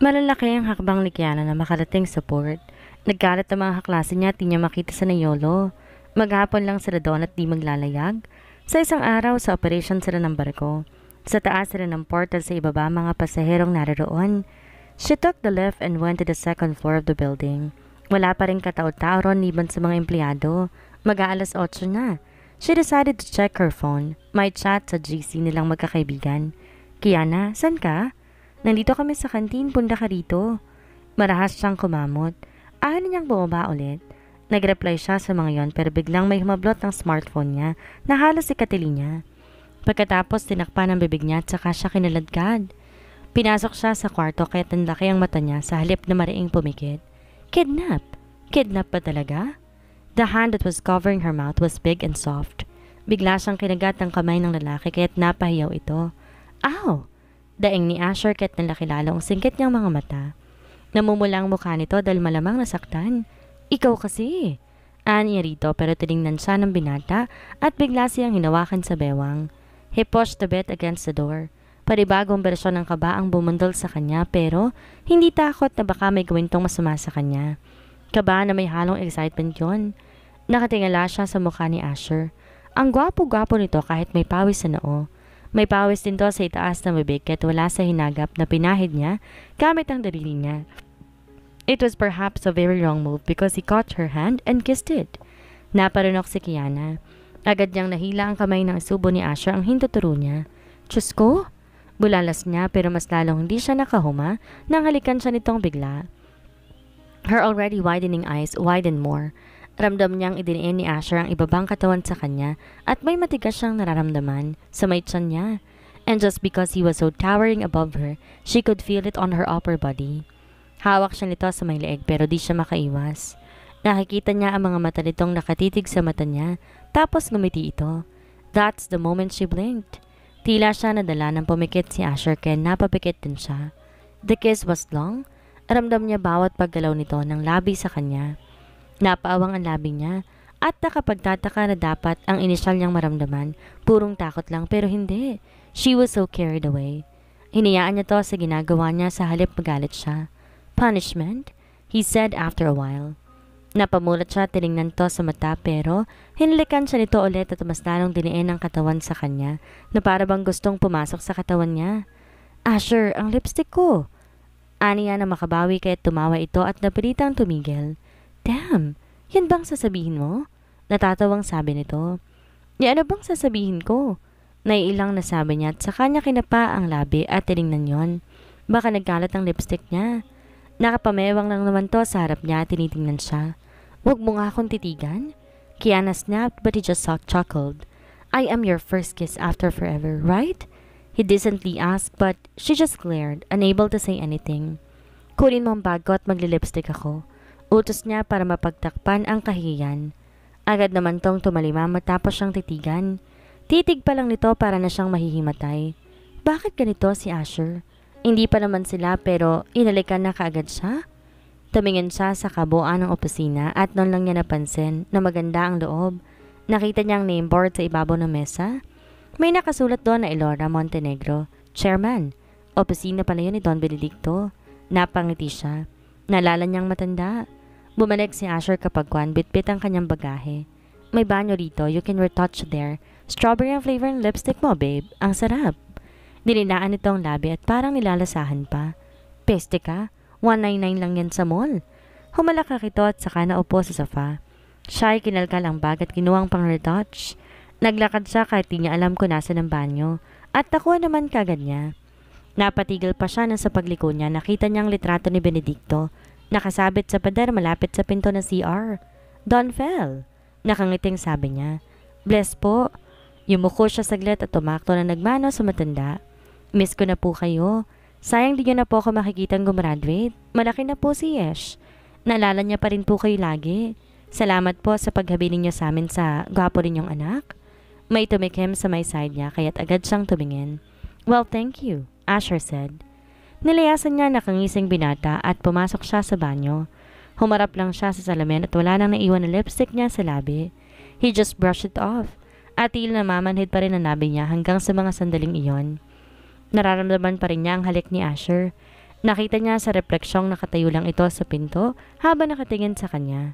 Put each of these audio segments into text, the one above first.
Malalaki ang hakbang ni Kiana na makarating sa port. Nagkalat ang mga kaklase niya at niya makita sa Nayolo. Maghapon lang sila doon at di maglalayag. Sa isang araw sa operation sila ng barko. Sa taas sila ng port at sa ibaba mga pasaherong naroroon. She took the left and went to the second floor of the building. Wala pa rin katao-tao ron liban sa mga empleyado. Mag-aalas 8 na. She decided to check her phone. May chat sa GC nilang magkakaibigan. Kiana, saan ka? Nandito kami sa kantin, punta ka rito. Marahas siyang kumamot. Ayaw niyang bumaba ulit. Nagreply siya sa mga yon pero biglang may humablot ng smartphone niya na halos si Catalina. Pagkatapos tinakpan ng bibig niya at saka siya kinaladkad. Pinasok siya sa kwarto kaya tandaki ang mata niya sa halip na mariing pumikit. Kidnap? Kidnap pa talaga? The hand that was covering her mouth was big and soft. Bigla siyang kinagat ng kamay ng lalaki kaya't napahiyaw ito. Ow! Daing ni Asher ket nila kilala ang singkit niyang mga mata. Namumula ang mukha nito dahil malamang nasaktan. Ikaw kasi! Ani rito pero tinignan siya ng binata at bigla siyang hinawakan sa bewang. He pushed the bed against the door. Paribagong bersyon ng kaba ang bumundol sa kanya pero hindi takot na baka may gawin tong masama sa kanya. Kaba na may halong excitement yon. Nakatingala siya sa mukha ni Asher. Ang gwapo-gwapo nito kahit may pawis sa noo. May pawis din to sa itaas na bibig kahit wala sa hinagap na pinahid niya gamit ang daliri niya. It was perhaps a very wrong move because he caught her hand and kissed it. Naparunok si Kiana. Agad niyang nahila ang kamay ng subo ni Asher ang hintuturo niya. Diyos ko! Bulalas niya pero mas lalong hindi siya nakahuma nang halikan siya nitong bigla. Her already widening eyes widened more. Ramdam niyang idiniin ni Asher ang ibabang katawan sa kanya at may matigas siyang nararamdaman sa may tiyan niya. And just because he was so towering above her, she could feel it on her upper body. Hawak siya nito sa may leeg pero di siya makaiwas. Nakikita niya ang mga mata nitong nakatitig sa mata niya tapos ngumiti ito. That's the moment she blinked. Tila siya nadala ng pumikit si Asher kaya napapikit din siya. The kiss was long. Ramdam niya bawat paggalaw nito ng labi sa kanya. Napaawang ang labi niya at nakapagtataka na dapat ang inisyal niyang maramdaman. Purong takot lang pero hindi. She was so carried away. Hinayaan niya to sa ginagawa niya sa halip magalit siya. Punishment? He said after a while. Napamulat siya tinignan to sa mata pero hinlikan siya nito ulit at mas lalong diniin ang katawan sa kanya na para bang gustong pumasok sa katawan niya. Asher, ang lipstick ko! Aniya na makabawi kaya tumawa ito at napilitang tumigil. Damn, yan bang sasabihin mo? Natatawang sabi nito. Ni ano bang sasabihin ko? Naiilang na sabi niya at sa kanya kinapa ang labi at tinignan yon. Baka nagkalat ang lipstick niya. Nakapamewang lang naman to sa harap niya at tinitingnan siya. Huwag mo nga akong titigan. Kiana snapped but he just chuckled. I am your first kiss after forever, right? He decently asked but she just glared, unable to say anything. Kunin mo ang bag ko at maglilipstick ako. Utos niya para mapagtakpan ang kahiyan. Agad naman tong tumalima matapos siyang titigan. Titig pa lang nito para na siyang mahihimatay. Bakit ganito si Asher? Hindi pa naman sila pero inalikan na kaagad siya. Tumingin siya sa kabuuan ng opisina at noon lang niya napansin na maganda ang loob. Nakita niya ang nameboard sa ibabaw ng mesa. May nakasulat doon na Elora Montenegro, Chairman. Opisina pala yun ni Don Benedicto. Napangiti siya. Nalala niyang matanda. Bumalik si Asher kapag kwan, bitbit ang kanyang bagahe. May banyo rito, you can retouch there. Strawberry ang flavor ng lipstick mo, babe. Ang sarap. Nilinaan ito ang labi at parang nilalasahan pa. Peste ka, 199 lang yan sa mall. Humalakak ito at saka naupo sa sofa. Siya ay kinalkal ang bag at kinuha ang pang-retouch. Naglakad siya kahit di niya alam kung nasa ng banyo at nakuha naman kagad niya. Napatigil pa siya nang sa pagliko niya nakita niya ang litrato ni Benedicto Nakasabit sa pader malapit sa pinto ng CR. Don fell. Nakangiting sabi niya. Bless po. Yumuko siya saglit at tumakto na nagmano sa matanda. Miss ko na po kayo. Sayang di niyo na po ako makikitang gumraduate. Malaki na po si Yesh. Nalala niya pa rin po kayo lagi. Salamat po sa paghabiling niyo sa amin sa gwapo rin yung anak. May tumikim sa my side niya kaya't agad siyang tumingin. Well, thank you, Asher said. Nilayasan niya nakangising binata at pumasok siya sa banyo. Humarap lang siya sa salamin at wala nang naiwan na lipstick niya sa labi. He just brushed it off. At il namamanhid pa rin ang labi niya hanggang sa mga sandaling iyon. Nararamdaman pa rin niya ang halik ni Asher. Nakita niya sa refleksyong nakatayo lang ito sa pinto habang nakatingin sa kanya.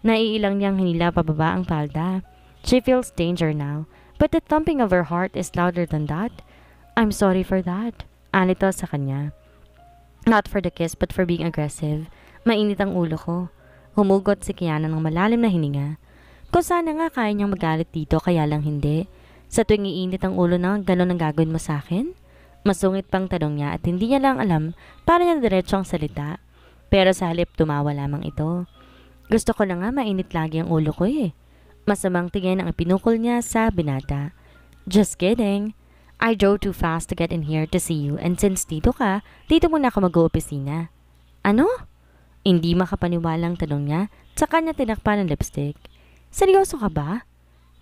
Naiilang niyang hinila pababa ang palda. She feels danger now, but the thumping of her heart is louder than that. I'm sorry for that. Anito sa kanya. Not for the kiss, but for being aggressive. Mainit ang ulo ko. Humugot si Kiana ng malalim na hininga. Kung sana nga kaya niyang magalit dito, kaya lang hindi. Sa tuwing iinit ang ulo na gano'n ang gagawin mo sa akin? Masungit pang tanong niya at hindi niya lang alam para niya diretso ang salita. Pero sa halip tumawa lamang ito. Gusto ko na nga mainit lagi ang ulo ko eh. Masamang tingin ang ipinukol niya sa binata. Just kidding. I drove too fast to get in here to see you and since dito ka, dito muna ako mag-oopisina. Ano? Hindi makapaniwala makapaniwalang tanong niya sa kanya tinakpan ng lipstick. Seryoso ka ba?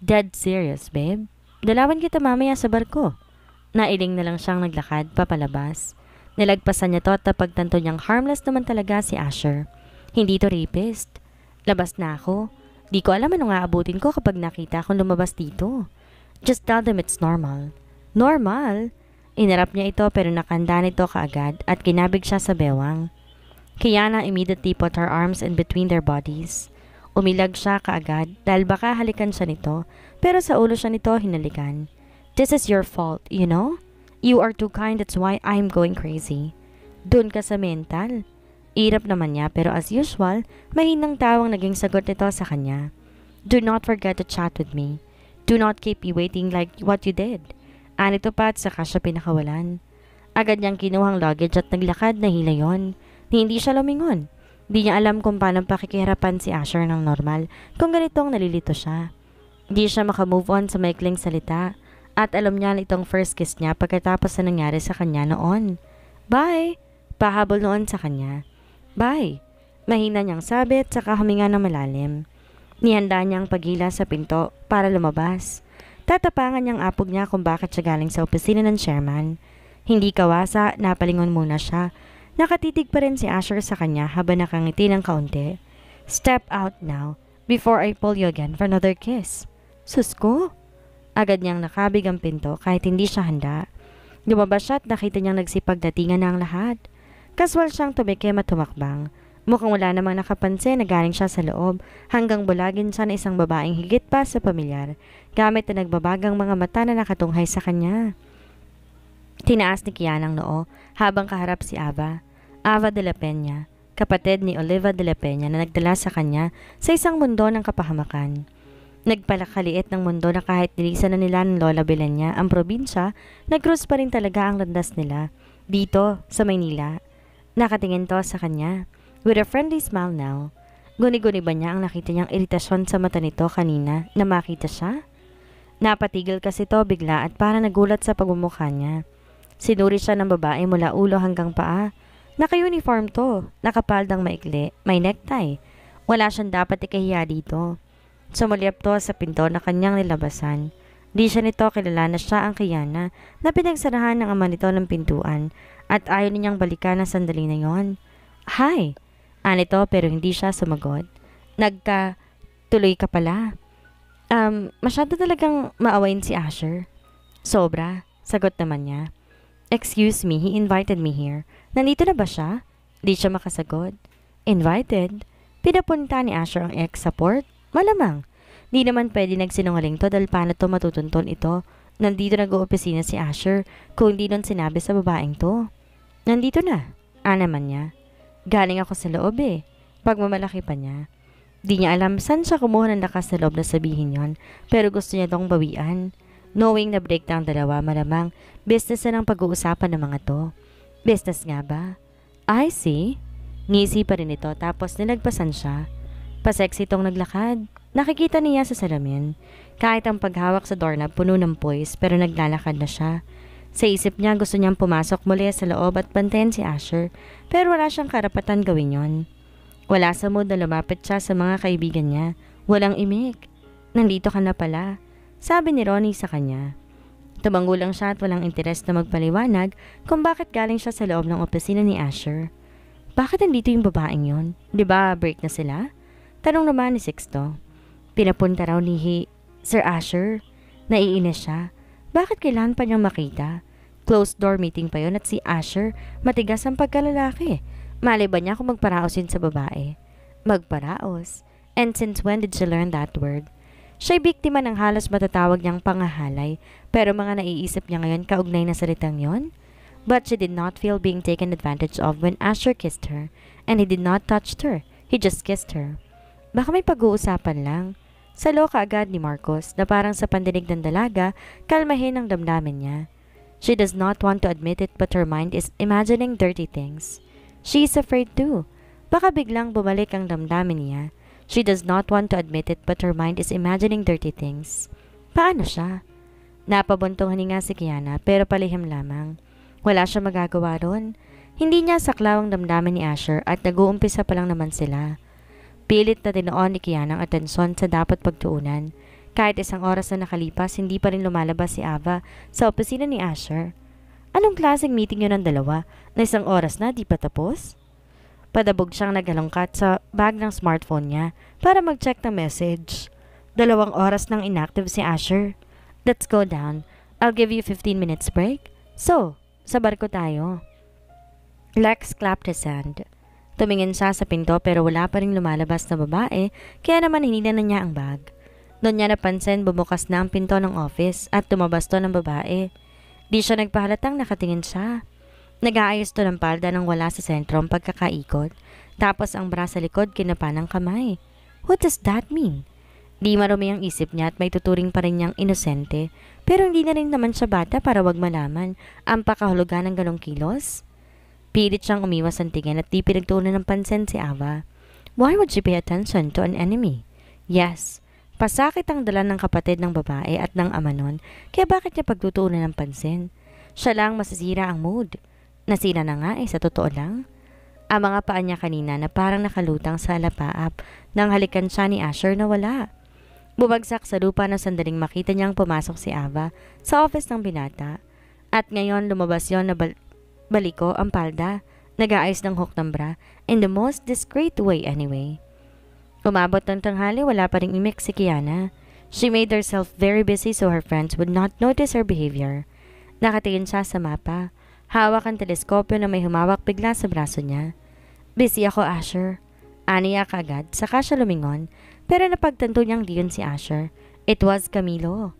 Dead serious, babe. Dalawan kita mamaya sa barko. Nailing na lang siyang naglakad papalabas. Nilagpasan niya to at napagtanto niyang harmless naman talaga si Asher. Hindi to rapist. Labas na ako. Di ko alam anong aabutin ko kapag nakita akong lumabas dito. Just tell them it's normal. Normal. Inarap niya ito pero nakanda nito kaagad at kinabig siya sa bewang. Kiana immediately put her arms in between their bodies. Umilag siya kaagad dahil baka halikan siya nito pero sa ulo siya nito hinalikan. This is your fault, you know? You are too kind, that's why I'm going crazy. Doon ka sa mental. Irap naman niya pero as usual, mahinang tawang naging sagot nito sa kanya. Do not forget to chat with me. Do not keep me waiting like what you did. Anito pa at saka siya pinakawalan. Agad niyang kinuhang luggage at naglakad na hila yon. Hindi siya lumingon. Di niya alam kung paano pakikiharapan si Asher ng normal kung ganitong nalilito siya. Di siya makamove on sa maikling salita at alam niya na itong first kiss niya pagkatapos na nangyari sa kanya noon. Bye! Pahabol noon sa kanya. Bye! Mahina niyang sabit saka huminga ng malalim. Nihanda niya ang pagila sa pinto para lumabas. Tatapangan niyang apog niya kung bakit siya galing sa opisina ng chairman. Hindi kawasa, napalingon muna siya. Nakatitig pa rin si Asher sa kanya habang nakangiti ng kaunti. Step out now, before I pull you again for another kiss. Susko! Agad niyang nakabig ang pinto kahit hindi siya handa. Lumabas siya at nakita niyang nagsipagdatingan na ang lahat. Kaswal siyang tumikim at tumakbang. Mukhang wala namang nakapansin na galing siya sa loob hanggang bulagin siya na isang babaeng higit pa sa pamilyar gamit na nagbabagang mga mata na nakatunghay sa kanya. Tinaas ni Kiana ang noo habang kaharap si Ava, Ava de la Peña, kapatid ni Oliva de la Peña na nagdala sa kanya sa isang mundo ng kapahamakan. Nagpalakaliit ng mundo na kahit nilisan na nila ng Lola Belenya ang probinsya, nagcruise pa rin talaga ang landas nila dito sa Maynila. Nakatingin to sa kanya. With a friendly smile now, guni-guni ba niya ang nakita niyang iritasyon sa mata nito kanina na makita siya? Napatigil kasi to bigla at para nagulat sa pagmumukha niya. Sinuri siya ng babae mula ulo hanggang paa. Naka-uniform to, nakapaldang maikli, may necktie. Wala siyang dapat ikahiya dito. Sumulyap to sa pinto na kanyang nilabasan. Di siya nito kilala na siya ang kiyana na pinagsarahan ng ama nito ng pintuan at ayaw niyang balikan na sandali na yon. Hi! Anito ah, pero hindi siya sumagot. Nagka, tuloy ka pala. Um, masyado talagang maawain si Asher. Sobra, sagot naman niya. Excuse me, he invited me here. Nandito na ba siya? Di siya makasagot. Invited? Pinapunta ni Asher ang ex support Malamang. Di naman pwede nagsinungaling to dahil paano to matutuntun ito. Nandito nag-oopisina si Asher kung di nun sinabi sa babaeng to. Nandito na. Ah naman niya. Galing ako sa loob eh. Pagmamalaki pa niya. Di niya alam saan siya kumuha ng lakas sa loob na sabihin yon, pero gusto niya tong bawian. Knowing na breakdown dalawa, malamang business na ng pag-uusapan ng mga to. Business nga ba? I see. Ngisi pa rin ito tapos nilagpasan siya. Pasexy itong naglakad. Nakikita niya sa salamin. Kahit ang paghawak sa doorknob puno ng poise pero naglalakad na siya. Sa isip niya gusto niyang pumasok muli sa loob at bantayan si Asher pero wala siyang karapatan gawin yon. Wala sa mood na lumapit siya sa mga kaibigan niya. Walang imik. Nandito ka na pala, sabi ni Ronnie sa kanya. Tumango lang siya at walang interes na magpaliwanag kung bakit galing siya sa loob ng opisina ni Asher. Bakit nandito yung babaeng yon? Di ba break na sila? Tanong naman ni Sixto. Pinapunta raw ni He, Sir Asher. Naiinis siya. Bakit kailan pa niyang makita? Closed door meeting pa yon at si Asher matigas ang pagkalalaki. Mali ba niya kung magparaosin sa babae? Magparaos? And since when did she learn that word? Siya'y biktima ng halos matatawag niyang pangahalay pero mga naiisip niya ngayon kaugnay na salitang yon? But she did not feel being taken advantage of when Asher kissed her and he did not touch her. He just kissed her. Baka may pag-uusapan lang. Saloka agad ni Marcos na parang sa pandinig ng dalaga, kalmahin ang damdamin niya. She does not want to admit it but her mind is imagining dirty things. She is afraid too. Baka biglang bumalik ang damdamin niya. She does not want to admit it but her mind is imagining dirty things. Paano siya? Napabuntong hininga si Kiana pero palihim lamang. Wala siya magagawa doon. Hindi niya saklaw ang damdamin ni Asher at nag-uumpisa pa lang naman sila. Pilit na tinoon ni Kiana ang atensyon sa dapat pagtuunan. Kahit isang oras na nakalipas, hindi pa rin lumalabas si Ava sa opisina ni Asher. Anong klaseng meeting yun ng dalawa na isang oras na di pa tapos? Padabog siyang nagalungkat sa bag ng smartphone niya para mag-check ng message. Dalawang oras nang inactive si Asher. Let's go down. I'll give you 15 minutes break. So, sa barko tayo. Lex clapped his hand. Tumingin siya sa pinto pero wala pa rin lumalabas na babae kaya naman hinila na niya ang bag. Doon niya napansin bumukas na ang pinto ng office at tumabas to ng babae. Di siya nagpahalatang nakatingin siya. Nag-aayos to ng palda nang wala sa sentrong pagkakaikot tapos ang bra sa likod kinapa ng kamay. What does that mean? Di marumi ang isip niya at may tuturing pa rin niyang inosente pero hindi na rin naman siya bata para wag malaman ang pakahulugan ng ganong kilos. Pilit siyang umiwas ang tingin at di pinagtuunan ng pansin si Ava. Why would she pay attention to an enemy? Yes, pasakit ang dala ng kapatid ng babae at ng ama nun, kaya bakit niya pagtutuunan ng pansin? Siya lang masisira ang mood. Nasira na nga eh, sa totoo lang. Ang mga paa niya kanina na parang nakalutang sa lapaap nang halikan siya ni Asher na wala. Bumagsak sa lupa na sandaling makita niyang pumasok si Ava sa office ng binata. At ngayon lumabas yon na baliko ang palda, nag-aayos ng hook ng bra, in the most discreet way anyway. Umabot ng tanghali, wala pa rin imik si Kiana. She made herself very busy so her friends would not notice her behavior. Nakatingin siya sa mapa. Hawak ang teleskopyo na may humawak bigla sa braso niya. Busy ako, Asher. Aniya kagad, saka siya lumingon, pero napagtanto niyang diyon si Asher. It was Camilo.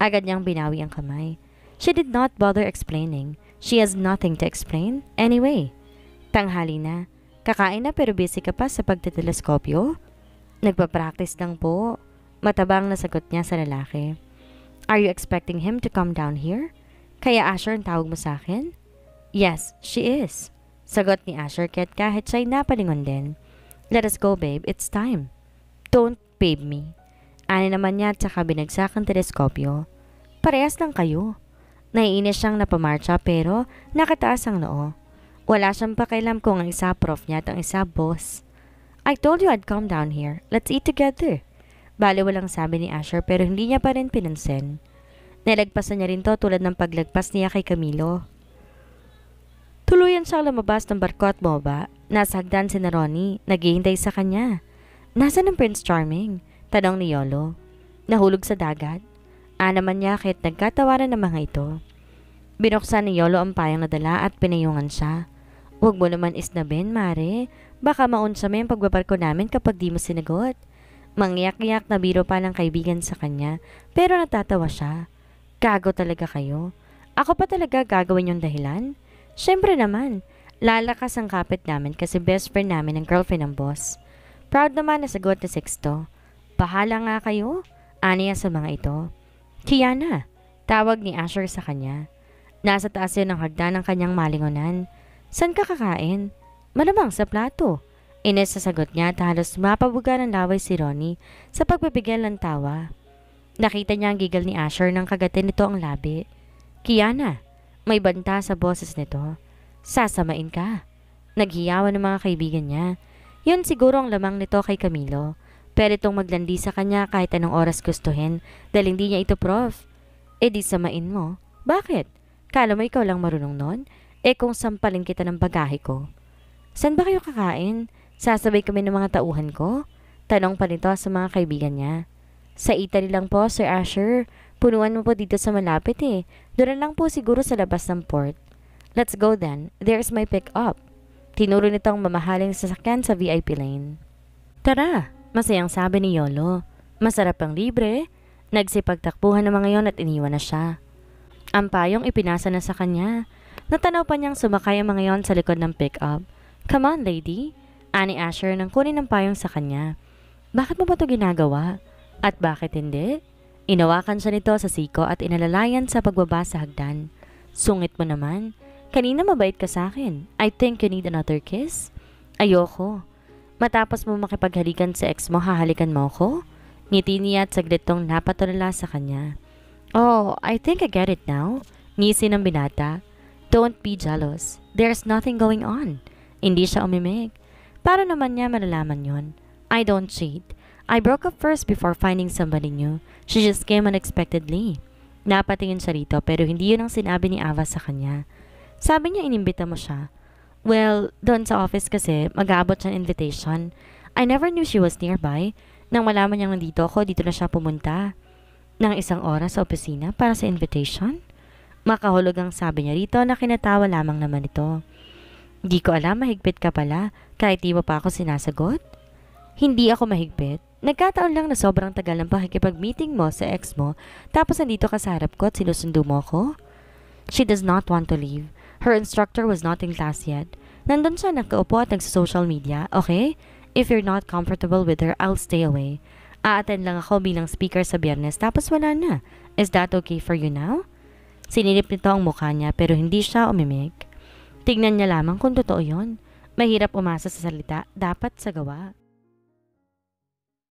Agad niyang binawi ang kamay. She did not bother explaining. She has nothing to explain. Anyway, tanghali na. Kakain na pero busy ka pa sa pagteteleskopyo? Nagpa-practice lang po. Matabang nasagot niya sa lalaki. Are you expecting him to come down here? Kaya Asher ang tawag mo sa akin? Yes, she is. Sagot ni Asher Ket kahit siya'y napalingon din. Let us go babe, it's time. Don't babe me. Ani naman niya at saka binagsak ang teleskopyo. Parehas lang kayo. Naiinis siyang napamarcha pero nakataas ang noo. Wala siyang pakialam kung ang isa prof niya at ang isa boss. I told you I'd come down here. Let's eat together. Bale walang sabi ni Asher pero hindi niya pa rin pinansin. Nilagpasan niya rin to tulad ng paglagpas niya kay Camilo. Tuluyan siyang lumabas ng barko at boba. Nasa hagdan si Ronnie, naghihintay sa kanya. Nasaan ang Prince Charming? Tanong ni Yolo. Nahulog sa dagat? Inaanaman niya kahit nagkatawanan ng mga ito. Binuksan ni Yolo ang payang nadala at pinayungan siya. Huwag mo naman isnabin, Mare. Baka maunsa mo yung pagbabarko namin kapag di mo sinagot. Mangyak-yak na biro pa ng kaibigan sa kanya, pero natatawa siya. Gago talaga kayo. Ako pa talaga gagawin yung dahilan? Siyempre naman, lalakas ang kapit namin kasi best friend namin ang girlfriend ng boss. Proud naman na sagot na sexto. Bahala nga kayo, aniya sa mga ito. Kiana, tawag ni Asher sa kanya. Nasa taas yun ang hagda ng kanyang malingunan. San ka kakain? Malamang sa plato. Ines sa sagot niya at halos mapabuga ng laway si Ronnie sa pagbibigyan ng tawa. Nakita niya ang gigil ni Asher nang kagatin nito ang labi. Kiana, may banta sa boses nito. Sasamain ka. Naghiyawan ng mga kaibigan niya. Yun siguro ang lamang nito kay Camilo. Pwede itong maglandi sa kanya kahit anong oras gustuhin dahil hindi niya ito prof. E di samain mo. Bakit? Kala mo ikaw lang marunong nun? E kung sampalin kita ng bagahe ko. San ba kayo kakain? Sasabay kami ng mga tauhan ko? Tanong pa nito sa mga kaibigan niya. Sa Italy lang po, Sir Asher. Punuan mo po dito sa malapit eh. Doon lang po siguro sa labas ng port. Let's go then. There's my pick-up. Tinuro nitong mamahaling sasakyan sa VIP lane. Tara! Masayang sabi ni Yolo. Masarap ang libre. Nagsipagtakbuhan ng mga yon at iniwan na siya. Ang payong ipinasa na sa kanya. Natanaw pa niyang sumakay ang mga yon sa likod ng pick-up. Come on, lady. Ani Asher nang kunin ang payong sa kanya. Bakit mo ba ito ginagawa? At bakit hindi? Inawakan siya nito sa siko at inalalayan sa pagbaba sa hagdan. Sungit mo naman. Kanina mabait ka sa akin. I think you need another kiss. Ayoko. Matapos mo makipaghalikan sa ex mo, hahalikan mo ko? Ngiti niya at saglit napatulala sa kanya. Oh, I think I get it now. Ngisi ng binata. Don't be jealous. There's nothing going on. Hindi siya umimik. Para naman niya malalaman yon. I don't cheat. I broke up first before finding somebody new. She just came unexpectedly. Napatingin siya rito pero hindi yun ang sinabi ni Ava sa kanya. Sabi niya inimbita mo siya. Well, doon sa office kasi, mag-aabot siya ng invitation. I never knew she was nearby. Nang malaman niyang nandito ako, dito na siya pumunta. Nang isang oras sa opisina para sa invitation? Makahulog ang sabi niya rito na kinatawa lamang naman ito. Di ko alam, mahigpit ka pala, kahit di mo pa ako sinasagot. Hindi ako mahigpit. Nagkataon lang na sobrang tagal ng pakikipag-meeting mo sa ex mo, tapos nandito ka sa harap ko at sinusundo mo ako. She does not want to leave. Her instructor was not in class yet. Nandun siya nakaupo at nagsa-social media, okay? If you're not comfortable with her, I'll stay away. Aaten lang ako bilang speaker sa biyernes tapos wala na. Is that okay for you now? Sinilip nito ang mukha niya pero hindi siya umimik. Tignan niya lamang kung totoo yon. Mahirap umasa sa salita, dapat sa gawa.